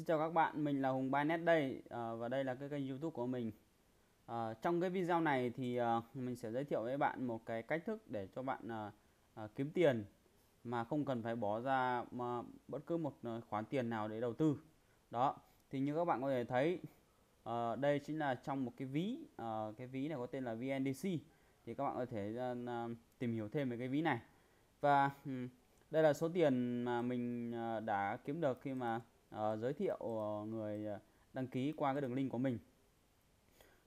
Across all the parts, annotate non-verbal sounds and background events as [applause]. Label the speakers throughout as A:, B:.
A: Xin chào các bạn, mình là Hùng Banet đây à, và đây là cái kênh YouTube của mình. À, trong cái video này thì à, mình sẽ giới thiệu với bạn một cái cách thức để cho bạn à, à, kiếm tiền mà không cần phải bỏ ra mà bất cứ một khoản tiền nào để đầu tư. Đó, thì như các bạn có thể thấy à, đây chính là trong một cái ví, à, cái ví này có tên là VNDC thì các bạn có thể à, tìm hiểu thêm về cái ví này và đây là số tiền mà mình đã kiếm được khi mà uh, giới thiệu ờ, người ờ, đăng ký qua cái đường link của mình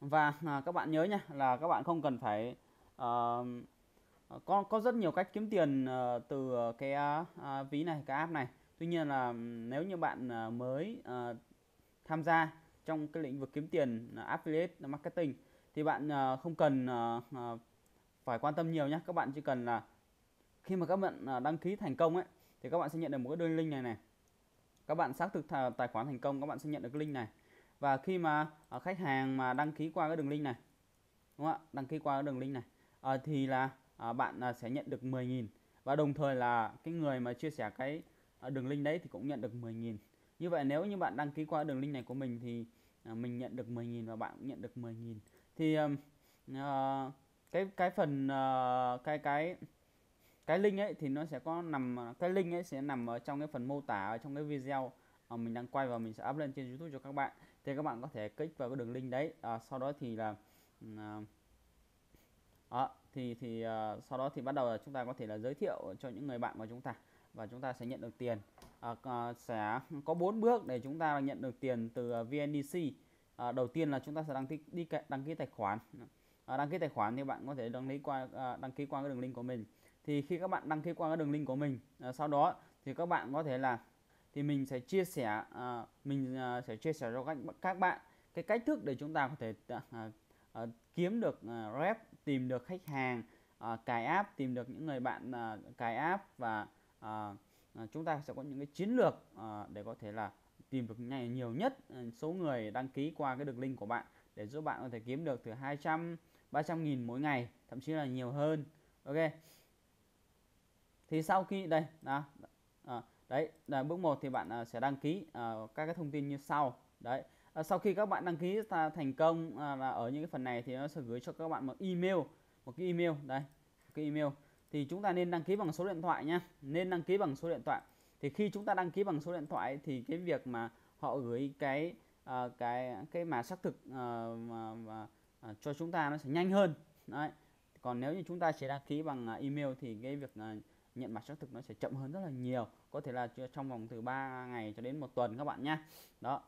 A: và uh, các bạn nhớ nha là các bạn không cần phải uh, có có rất nhiều cách kiếm tiền uh, từ cái uh, ví này cái app này tuy nhiên là nếu như bạn uh, mới uh, tham gia trong cái lĩnh vực kiếm tiền uh, affiliate marketing thì bạn uh, không cần uh, uh, phải quan tâm nhiều nhé các bạn chỉ cần là khi mà các bạn đăng ký thành công ấy thì các bạn sẽ nhận được một cái đường link này này các bạn xác thực tài khoản thành công các bạn sẽ nhận được cái link này và khi mà à, khách hàng mà đăng ký qua cái đường link này đúng không ạ đăng ký qua cái đường link này ờ, thì là à, bạn à, sẽ nhận được 10.000 và đồng thời là cái người mà chia sẻ cái đường link đấy thì cũng nhận được 10.000 như vậy nếu như bạn đăng ký qua đường link này của mình thì mình nhận được 10.000 và bạn cũng nhận được 10.000 thì cái cái phần ờ, cái cái cái link ấy thì nó sẽ có nằm cái link ấy sẽ nằm ở trong cái phần mô tả ở trong cái video ờ, mình đang quay và mình sẽ up lên trên YouTube cho các bạn thì các bạn có thể click vào cái đường link đấy à, sau đó thì là à, thì thì à, sau đó thì bắt đầu là chúng ta có thể là giới thiệu cho những người bạn của chúng ta và chúng ta sẽ nhận được tiền à, sẽ có bốn bước để chúng ta nhận được tiền từ VNDC à, đầu tiên là chúng ta sẽ đăng ký đi đăng ký tài khoản à, đăng ký tài khoản thì bạn có thể đăng ký qua đăng ký qua cái đường link của mình thì khi các bạn đăng ký qua cái đường link của mình à, sau đó thì các bạn có thể là thì mình sẽ chia sẻ à, mình à, sẽ chia sẻ cho các các bạn cái cách thức để chúng ta có thể à, à, à kiếm được à, rep tìm được khách hàng à, cài app tìm được những người bạn à, cài app và à, à, chúng ta sẽ có những cái chiến lược à, để có thể là tìm được ngày nhiều nhất à, số người đăng ký qua cái đường link của bạn để giúp bạn có thể kiếm được từ 200 300 nghìn mỗi ngày thậm chí là nhiều hơn ok thì sau khi đây đó à, đấy là ờ, bước 1 thì bạn à, sẽ đăng ký à, các cái thông tin như sau đấy à, sau khi các bạn đăng ký ta thành công à, là ở những cái phần này thì nó sẽ gửi cho các bạn một email một cái email đây một cái email thì chúng ta nên đăng ký bằng số điện thoại nhé nên đăng ký bằng số điện thoại thì khi chúng ta đăng ký bằng số điện thoại thì cái việc mà họ gửi cái uh, cái cái mã xác thực uh, mà, mà, uh, cho chúng ta nó sẽ nhanh hơn đấy còn nếu như chúng ta chỉ đăng ký bằng email thì cái việc uh, nhận mặt xác thực nó sẽ chậm hơn rất là nhiều có thể là trong vòng từ 3 ngày cho đến một tuần các bạn nhé đó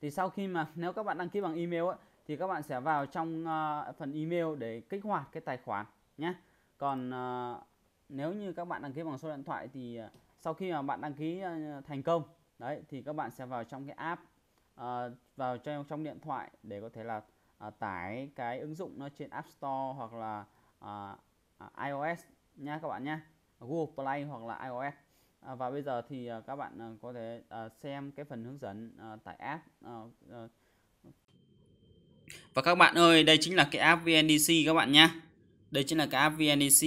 A: thì sau khi mà [laughs] nếu các bạn đăng ký bằng email ấy, thì các bạn sẽ vào trong uh, phần email để kích hoạt cái tài khoản nhé còn uh, nếu như các bạn đăng ký bằng số điện thoại thì uh, sau khi mà bạn đăng ký uh, thành công đấy thì các bạn sẽ vào trong cái app uh, vào trong trong điện thoại để có thể là uh, tải cái ứng dụng nó trên App Store hoặc là uh, uh, iOS nha các bạn nha Google Play hoặc là iOS à, và bây giờ thì à, các bạn à, có thể à, xem cái phần hướng dẫn tải app và các bạn ơi đây chính là cái app VNDC các bạn nhé đây chính là cái app VNDC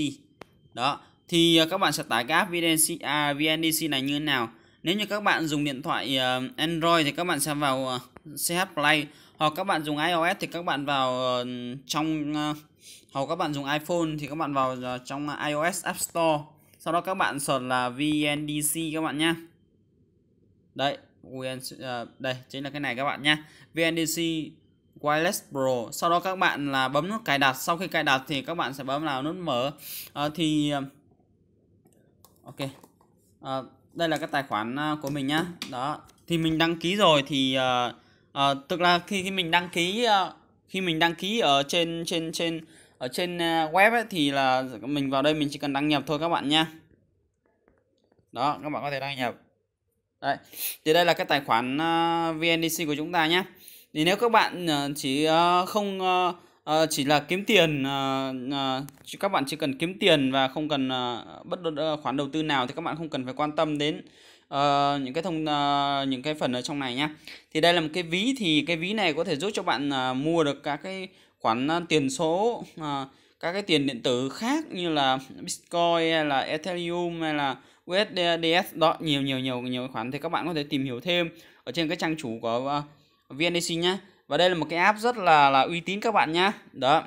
A: đó thì các bạn sẽ tải cái app VNDC, à, VNDC này như thế nào nếu như các bạn dùng điện thoại Android thì các bạn sẽ vào CH Play hoặc các bạn dùng iOS thì các bạn vào trong hoặc các bạn dùng iPhone thì các bạn vào trong iOS App Store sau đó các bạn search là VNDC các bạn nhé đấy ờ, đây chính là cái này các bạn nhé VNDC Wireless Pro sau đó các bạn là bấm nút cài đặt sau khi cài đặt thì các bạn sẽ bấm vào nút mở à, thì ờ, ok à, đây là cái tài khoản của mình nhá đó thì mình đăng ký rồi thì à, à, tức là khi, khi mình đăng ký à, khi mình đăng ký ở trên trên trên ở trên à, web ấy, thì là mình vào đây mình chỉ cần đăng nhập thôi các bạn nha đó các bạn có thể đăng nhập đây thì đây là cái tài khoản à, vndc của chúng ta nhé thì nếu các bạn à, chỉ không chỉ là kiếm tiền các bạn chỉ cần kiếm tiền và không cần bất khoản đầu tư nào thì các bạn không cần phải quan tâm đến Uh, những cái thông uh, những cái phần ở trong này nhá thì đây là một cái ví thì cái ví này có thể giúp cho bạn uh, mua được các cái khoản à, tiền số à, các cái tiền điện tử khác như là Bitcoin hay là Ethereum hay là USDS đó nhiều nhiều nhiều nhiều khoản thì các bạn có thể tìm hiểu thêm ở trên cái trang chủ của uh, à, VNDC nhé và đây là một cái app rất là là uy tín các bạn nhé đó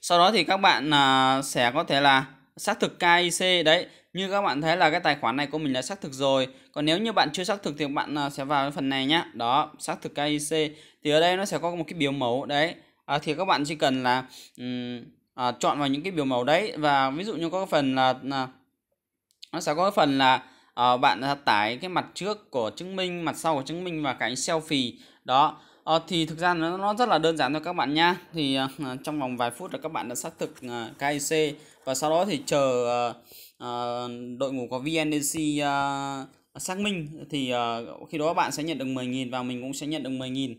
A: sau đó thì các bạn uh, sẽ có thể là xác thực KIC đấy như các bạn thấy là cái tài khoản này của mình đã xác thực rồi còn nếu như bạn chưa xác thực thì bạn sẽ vào cái phần này nhá đó xác thực KIC thì ở đây nó sẽ có một cái biểu mẫu đấy à, thì các bạn chỉ cần là um, à, chọn vào những cái biểu mẫu đấy và ví dụ như có phần là, à, nó sẽ có phần là à, bạn tải cái mặt trước của chứng minh mặt sau của chứng minh và cái selfie đó à, thì thực ra nó, nó rất là đơn giản thôi các bạn nha thì à, trong vòng vài phút là các bạn đã xác thực à, KIC và sau đó thì chờ à, à, đội ngũ của VNDC à, xác minh thì à, khi đó bạn sẽ nhận được 10.000 và mình cũng sẽ nhận được 10.000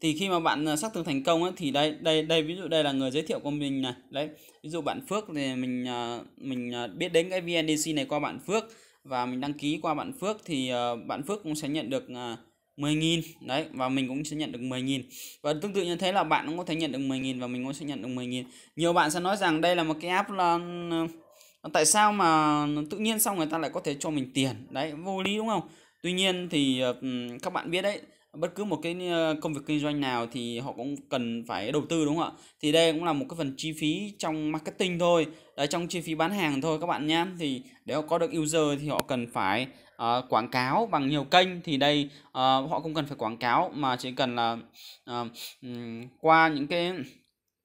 A: thì khi mà bạn ờ, xác thực thành công ấy, thì đây đây đây ví dụ đây là người giới thiệu của mình này đấy ví dụ bạn Phước thì mình ờ, mình ờ, biết đến cái VNDC này qua bạn Phước và mình đăng ký qua bạn Phước thì bạn Phước cũng sẽ nhận được 10.000 đấy và mình cũng sẽ nhận được 10.000 và tương tự như thế là bạn cũng có thể nhận được 10.000 và mình cũng sẽ nhận được 10.000 nhiều bạn sẽ nói rằng đây là một cái app là tại sao mà tự nhiên xong người ta lại có thể cho mình tiền đấy vô lý đúng không tuy nhiên thì các bạn biết đấy bất cứ một cái ờ, công việc kinh doanh nào thì họ cũng cần phải đầu tư đúng không ạ thì đây cũng là một cái phần chi phí trong marketing thôi đấy, trong chi phí bán hàng thôi các bạn nhé thì để họ có được user thì họ cần phải uh, quảng cáo bằng nhiều kênh thì đây uh, họ không cần phải quảng cáo mà chỉ cần là uh, qua những cái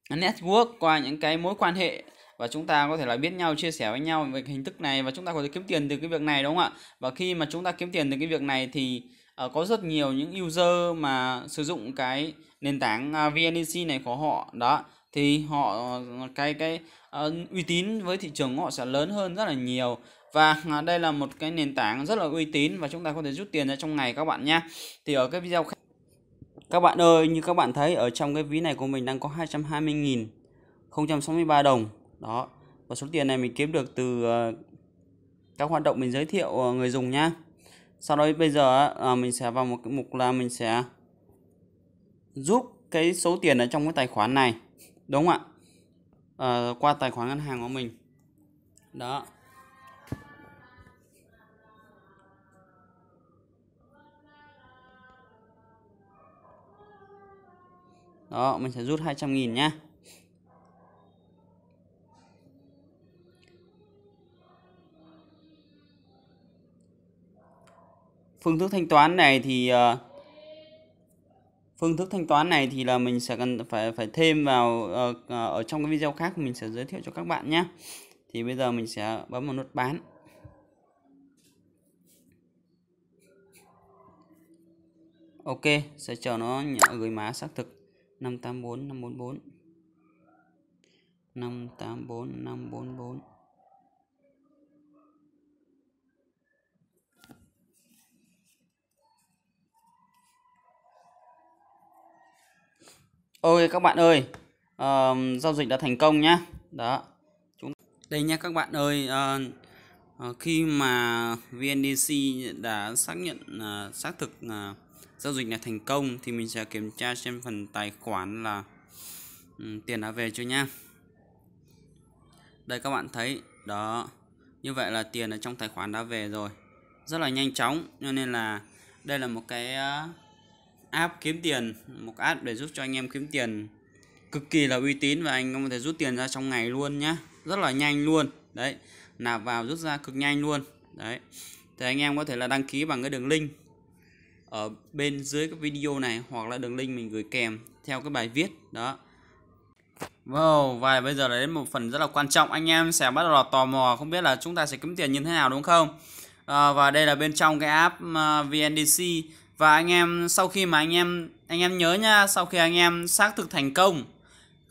A: network qua những cái mối quan hệ và chúng ta có thể là biết nhau chia sẻ với nhau về hình thức này và chúng ta có thể kiếm tiền từ cái việc này đúng không ạ và khi mà chúng ta kiếm tiền từ cái việc này thì Ờ, có rất nhiều những user mà sử dụng cái nền tảng à, VNEC này của họ đó thì họ ờ, cái cái uh, uy tín với thị trường họ sẽ lớn hơn rất là nhiều và à, đây là một cái nền tảng rất là uy tín và chúng ta có thể rút tiền ra trong ngày các bạn nhé thì ở cái video khác các bạn ơi như các bạn thấy ở trong cái ví này của mình đang có 220.063 đồng đó và số tiền này mình kiếm được từ uh, các hoạt động mình giới thiệu người dùng nhá sau đó bây giờ à, mình sẽ vào một cái mục là mình sẽ rút cái số tiền ở trong cái tài khoản này đúng không ạ à, qua tài khoản ngân hàng của mình đó đó mình sẽ rút 200.000 nhá phương thức thanh toán này thì uh, phương thức thanh toán này thì là mình sẽ cần phải phải thêm vào uh, ở trong cái video khác mình sẽ giới thiệu cho các bạn nhé thì bây giờ mình sẽ bấm vào nút bán ok sẽ chờ nó nhỏ gửi mã xác thực 584 544 584 544 ok các bạn ơi uh, giao dịch đã thành công nhá đó chúng đây nhé các bạn ơi uh, khi mà VNDC đã xác nhận uh, xác thực uh, giao dịch này thành công thì mình sẽ kiểm tra trên phần tài khoản là um, tiền đã về chưa nha đây các bạn thấy đó như vậy là tiền ở trong tài khoản đã về rồi rất là nhanh chóng cho nên là đây là một cái uh, app kiếm tiền một app để giúp cho anh em kiếm tiền cực kỳ là uy tín và anh có thể rút tiền ra trong ngày luôn nhá rất là nhanh luôn đấy nạp vào rút ra cực nhanh luôn đấy thì anh em có thể là đăng ký bằng cái đường link ở bên dưới cái video này hoặc là đường link mình gửi kèm theo cái bài viết đó Wow, và bây giờ là đến một phần rất là quan trọng Anh em sẽ bắt đầu tò mò Không biết là chúng ta sẽ kiếm tiền như thế nào đúng không à, Và đây là bên trong cái app ờ, VNDC và anh em sau khi mà anh em anh em nhớ nha sau khi anh em xác thực thành công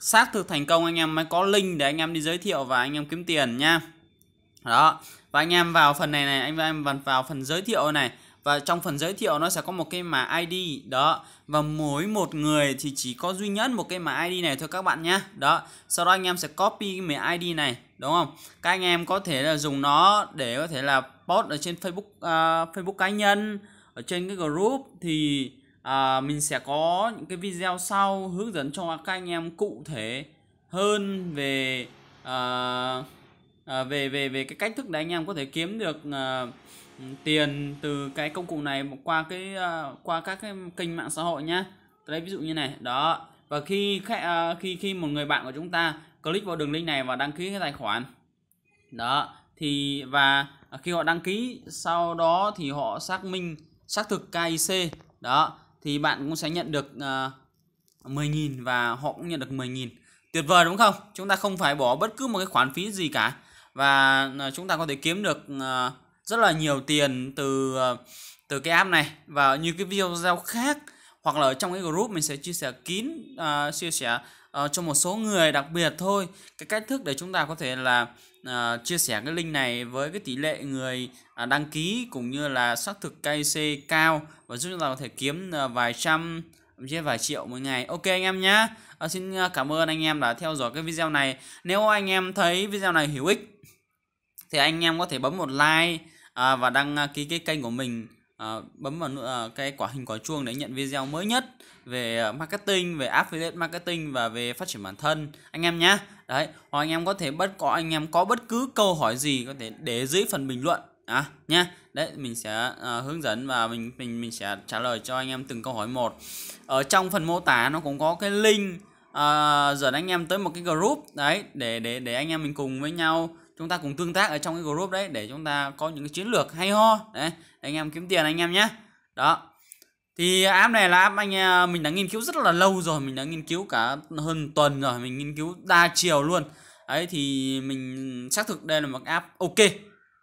A: xác thực thành công anh em mới có link để anh em đi giới thiệu và anh em kiếm tiền nha đó và anh em vào phần này này anh em vào phần giới thiệu này và trong phần giới thiệu nó sẽ có một cái mã ID đó và mỗi một người thì chỉ có duy nhất một cái mã ID này thôi các bạn nhé đó sau đó anh em sẽ copy cái mã ID này đúng không các anh em có thể là dùng nó để có thể là post ở trên Facebook uh, Facebook cá nhân ở trên cái group thì à, mình sẽ có những cái video sau hướng dẫn cho các anh em cụ thể hơn về à, à, về về về cái cách thức để anh em có thể kiếm được à, tiền từ cái công cụ này qua cái à, qua các cái kênh mạng xã hội nhá đấy ví dụ như này đó và khi à, khi khi một người bạn của chúng ta click vào đường link này và đăng ký cái tài khoản đó thì và khi họ đăng ký sau đó thì họ xác minh xác thực KIC đó thì bạn cũng sẽ nhận được uh, ờ, 10.000 và họ cũng nhận được 10.000 tuyệt vời đúng không chúng ta không phải bỏ bất cứ một cái khoản phí gì cả và uh, chúng ta có thể kiếm được uh, rất là nhiều tiền từ uh, từ cái app này và như cái video khác hoặc là ở trong cái group mình sẽ chia sẻ kín uh, chia sẻ uh, cho một số người đặc biệt thôi cái cách thức để chúng ta có thể là Ờ, chia sẻ cái link này với cái tỷ lệ người uh, đăng ký cũng như là xác thực kyc cao và giúp chúng ta có thể kiếm uh, vài trăm trên vài triệu mỗi ngày ok anh em nhá à, xin cảm ơn anh em đã theo dõi cái video này nếu anh em thấy video này hữu ích thì anh em có thể bấm một like à, và đăng ký cái kênh của mình Ờ, bấm vào nữa ờ, cái quả hình quả chuông để nhận video mới nhất về ờ, marketing về affiliate marketing và về phát triển bản thân anh em nhé đấy hoặc anh em có thể bất có anh em có bất cứ câu hỏi gì có thể để dưới phần bình luận à nhá đấy mình sẽ à, hướng dẫn và mình mình mình sẽ trả lời cho anh em từng câu hỏi một ở trong phần mô tả nó cũng có cái link à, dẫn anh em tới một cái group đấy để để để anh em mình cùng với nhau chúng ta cùng tương tác ở trong cái group đấy để chúng ta có những cái chiến lược hay ho đấy anh em kiếm tiền anh em nhé đó thì app này là app anh à, mình đã nghiên cứu rất là lâu rồi mình đã nghiên cứu cả hơn tuần rồi mình nghiên cứu đa chiều luôn ấy thì mình xác thực đây là một app ok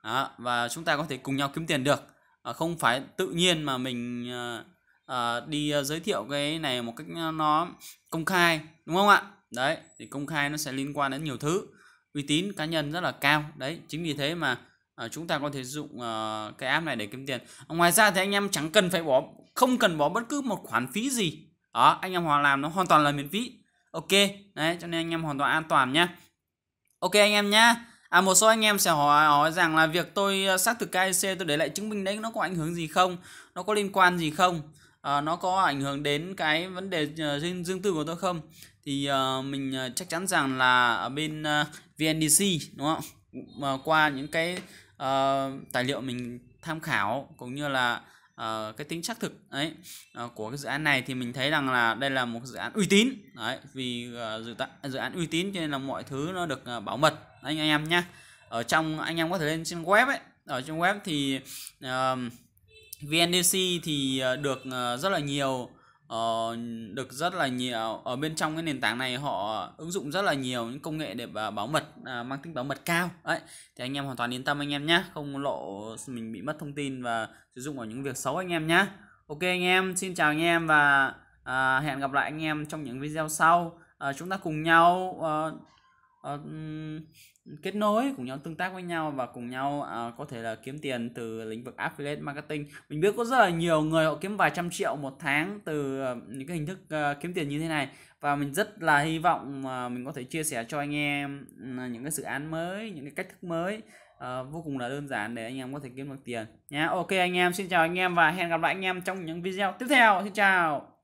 A: đó, và chúng ta có thể cùng nhau kiếm tiền được à, không phải tự nhiên mà mình à, à, đi à, giới thiệu cái này một cách nó công khai đúng không ạ đấy thì công khai nó sẽ liên quan đến nhiều thứ uy tín cá nhân rất là cao đấy chính vì thế mà uh, chúng ta có thể dụng uh, cái app này để kiếm tiền ngoài ra thì anh em chẳng cần phải bỏ không cần bỏ bất cứ một khoản phí gì đó anh em hòa làm nó hoàn toàn là miễn phí ok đấy cho nên anh em hoàn toàn an toàn nhá ok anh em nhá À một số anh em sẽ hỏi hỏi rằng là việc tôi à, xác thực KIC tôi để lại chứng minh đấy nó có ảnh hưởng gì không? Nó có liên quan gì không? À, nó có ảnh hưởng đến cái vấn đề uh, dương riêng tư của tôi không? thì ờ, mình ờ, chắc chắn rằng là ở bên uh, ờ, VNDC đúng không? Mà qua những cái uh, tài liệu mình tham khảo cũng như là uh, cái tính xác thực ấy uh, của cái dự án này thì mình thấy rằng là đây là một dự án uy tín đấy vì uh, dự, dự án uy tín cho nên là mọi thứ nó được uh, bảo mật anh anh em nhé ở trong anh em có thể lên trên web ấy ở trên web thì uh, VNDC thì uh, được uh, rất là nhiều Ờ, được rất là nhiều ở bên trong cái nền tảng này họ ứng dụng rất là nhiều những công nghệ để bảo mật à, mang tính bảo mật cao đấy thì anh em hoàn toàn yên tâm anh em nhé không lộ mình bị mất thông tin và sử dụng vào những việc xấu anh em nhé ok anh em xin chào anh em và à, hẹn gặp lại anh em trong những video sau à, chúng ta cùng nhau à, à, kết nối cùng nhau tương tác với nhau và cùng nhau à, có thể là kiếm tiền từ lĩnh vực affiliate marketing mình biết có rất là nhiều người họ kiếm vài trăm triệu một tháng từ à, những cái hình thức à, kiếm tiền như thế này và mình rất là hy vọng mà mình có thể chia sẻ cho anh em ừ, những cái dự án mới những cái cách thức mới à, vô cùng là đơn giản để anh em có thể kiếm được tiền nhé ok anh em xin chào anh em và hẹn gặp lại anh em trong những video tiếp theo xin chào